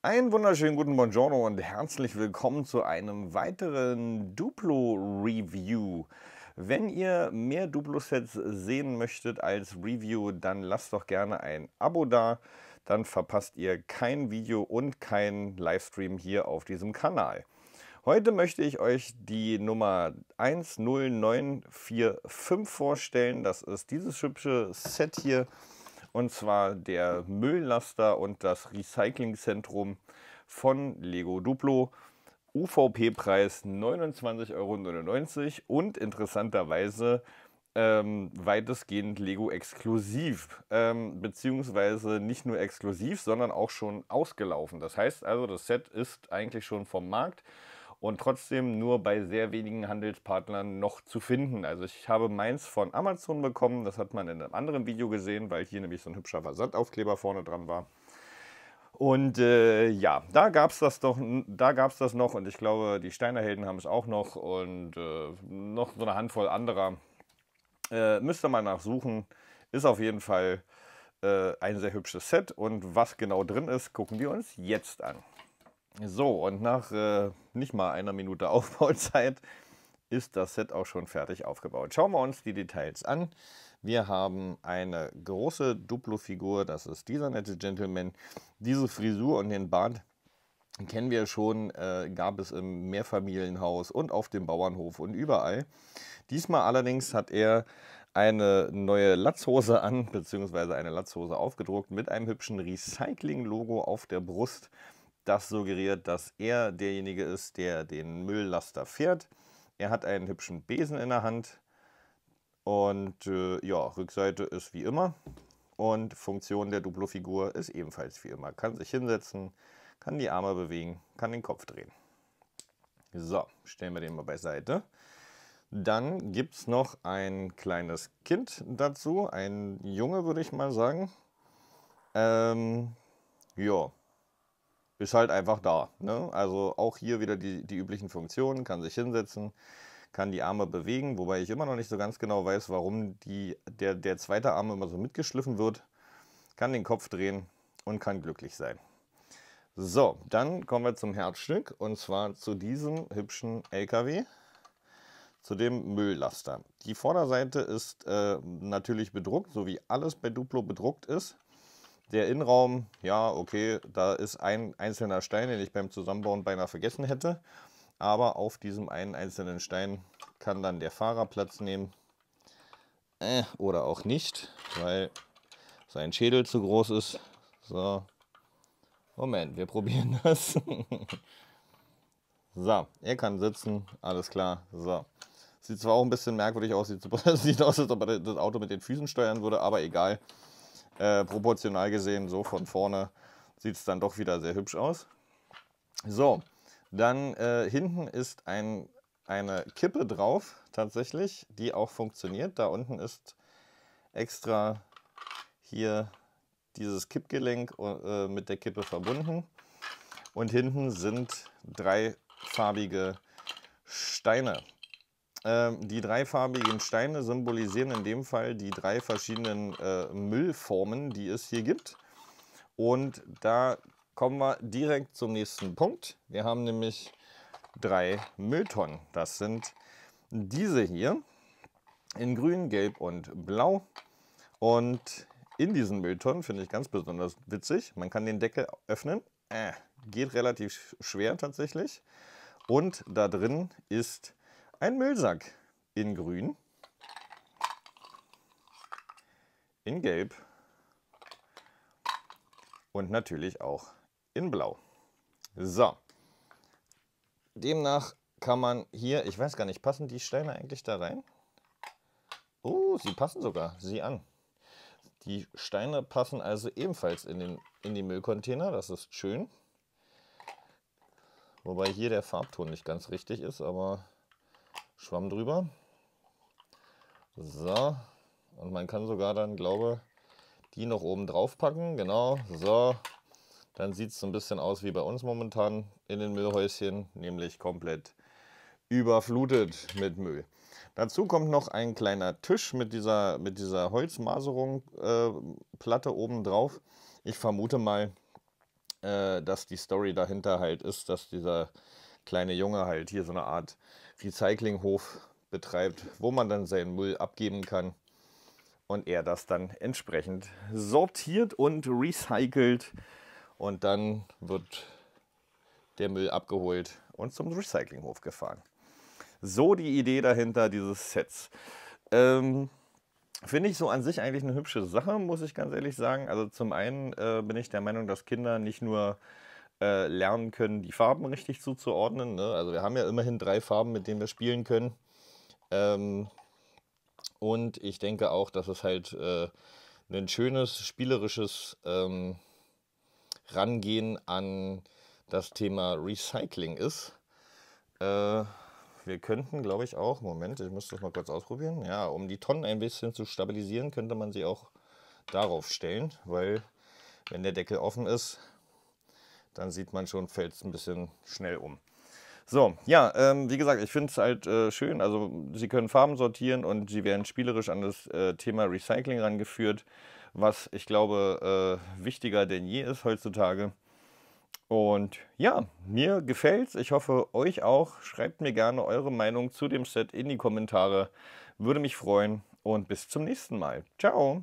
Einen wunderschönen guten Buongiorno und herzlich willkommen zu einem weiteren Duplo-Review. Wenn ihr mehr Duplo-Sets sehen möchtet als Review, dann lasst doch gerne ein Abo da. Dann verpasst ihr kein Video und keinen Livestream hier auf diesem Kanal. Heute möchte ich euch die Nummer 10945 vorstellen. Das ist dieses hübsche Set hier. Und zwar der Mülllaster und das Recyclingzentrum von Lego Duplo. UVP-Preis 29,99 Euro und interessanterweise ähm, weitestgehend Lego exklusiv, ähm, beziehungsweise nicht nur exklusiv, sondern auch schon ausgelaufen. Das heißt also, das Set ist eigentlich schon vom Markt und trotzdem nur bei sehr wenigen Handelspartnern noch zu finden. Also ich habe meins von Amazon bekommen, das hat man in einem anderen Video gesehen, weil hier nämlich so ein hübscher Versandaufkleber vorne dran war. Und äh, ja, da gab es das, doch, da gab's das noch und ich glaube, die Steinerhelden haben es auch noch und äh, noch so eine Handvoll anderer. Äh, müsst ihr mal nachsuchen. Ist auf jeden Fall äh, ein sehr hübsches Set und was genau drin ist, gucken wir uns jetzt an. So, und nach äh, nicht mal einer Minute Aufbauzeit ist das Set auch schon fertig aufgebaut. Schauen wir uns die Details an. Wir haben eine große Duplo-Figur, das ist dieser nette Gentleman. Diese Frisur und den Bart kennen wir schon, äh, gab es im Mehrfamilienhaus und auf dem Bauernhof und überall. Diesmal allerdings hat er eine neue Latzhose an, beziehungsweise eine Latzhose aufgedruckt mit einem hübschen Recycling-Logo auf der Brust das suggeriert, dass er derjenige ist, der den Mülllaster fährt. Er hat einen hübschen Besen in der Hand und äh, ja, Rückseite ist wie immer und Funktion der Duplo-Figur ist ebenfalls wie immer. Kann sich hinsetzen, kann die Arme bewegen, kann den Kopf drehen. So, stellen wir den mal beiseite. Dann gibt es noch ein kleines Kind dazu, ein Junge würde ich mal sagen. Ähm, ja, ist halt einfach da. Ne? Also auch hier wieder die, die üblichen Funktionen, kann sich hinsetzen, kann die Arme bewegen, wobei ich immer noch nicht so ganz genau weiß, warum die, der, der zweite Arm immer so mitgeschliffen wird, kann den Kopf drehen und kann glücklich sein. So, dann kommen wir zum Herzstück und zwar zu diesem hübschen LKW, zu dem Mülllaster. Die Vorderseite ist äh, natürlich bedruckt, so wie alles bei Duplo bedruckt ist. Der Innenraum, ja, okay, da ist ein einzelner Stein, den ich beim Zusammenbauen beinahe vergessen hätte. Aber auf diesem einen einzelnen Stein kann dann der Fahrer Platz nehmen. Äh, oder auch nicht, weil sein Schädel zu groß ist. So. Moment, wir probieren das. so, er kann sitzen, alles klar. So. Sieht zwar auch ein bisschen merkwürdig aus, sieht, sieht aus, als ob er das Auto mit den Füßen steuern würde, aber egal äh, proportional gesehen, so von vorne sieht es dann doch wieder sehr hübsch aus. So, dann äh, hinten ist ein, eine Kippe drauf, tatsächlich, die auch funktioniert. Da unten ist extra hier dieses Kippgelenk äh, mit der Kippe verbunden. Und hinten sind dreifarbige Steine. Ähm, die dreifarbigen Steine symbolisieren in dem Fall die drei verschiedenen äh, Müllformen, die es hier gibt. Und da kommen wir direkt zum nächsten Punkt. Wir haben nämlich drei Mülltonnen. Das sind diese hier in grün, gelb und blau. Und in diesen Mülltonnen finde ich ganz besonders witzig. Man kann den Deckel öffnen. Äh, geht relativ schwer tatsächlich. Und da drin ist ein Müllsack in grün, in gelb und natürlich auch in blau. So, demnach kann man hier, ich weiß gar nicht, passen die Steine eigentlich da rein? Oh, sie passen sogar, sieh an. Die Steine passen also ebenfalls in, den, in die Müllcontainer, das ist schön. Wobei hier der Farbton nicht ganz richtig ist, aber Schwamm drüber. So, und man kann sogar dann, glaube die noch oben drauf packen. Genau, so. Dann sieht es so ein bisschen aus wie bei uns momentan in den Müllhäuschen, nämlich komplett überflutet mit Müll. Dazu kommt noch ein kleiner Tisch mit dieser, mit dieser Holzmaserung-Platte äh, oben drauf. Ich vermute mal, äh, dass die Story dahinter halt ist, dass dieser kleine Junge halt hier so eine Art Recyclinghof betreibt, wo man dann seinen Müll abgeben kann und er das dann entsprechend sortiert und recycelt und dann wird der Müll abgeholt und zum Recyclinghof gefahren. So die Idee dahinter dieses Sets. Ähm, Finde ich so an sich eigentlich eine hübsche Sache, muss ich ganz ehrlich sagen. Also zum einen äh, bin ich der Meinung, dass Kinder nicht nur äh, lernen können, die Farben richtig zuzuordnen. Ne? Also wir haben ja immerhin drei Farben, mit denen wir spielen können. Ähm, und ich denke auch, dass es halt äh, ein schönes spielerisches ähm, Rangehen an das Thema Recycling ist. Äh, wir könnten, glaube ich, auch, Moment, ich muss das mal kurz ausprobieren. Ja, um die Tonnen ein bisschen zu stabilisieren, könnte man sie auch darauf stellen, weil wenn der Deckel offen ist, dann sieht man schon, fällt es ein bisschen schnell um. So, ja, ähm, wie gesagt, ich finde es halt äh, schön. Also Sie können Farben sortieren und Sie werden spielerisch an das äh, Thema Recycling rangeführt, was ich glaube äh, wichtiger denn je ist heutzutage. Und ja, mir gefällt's. Ich hoffe, euch auch. Schreibt mir gerne eure Meinung zu dem Set in die Kommentare. Würde mich freuen und bis zum nächsten Mal. Ciao!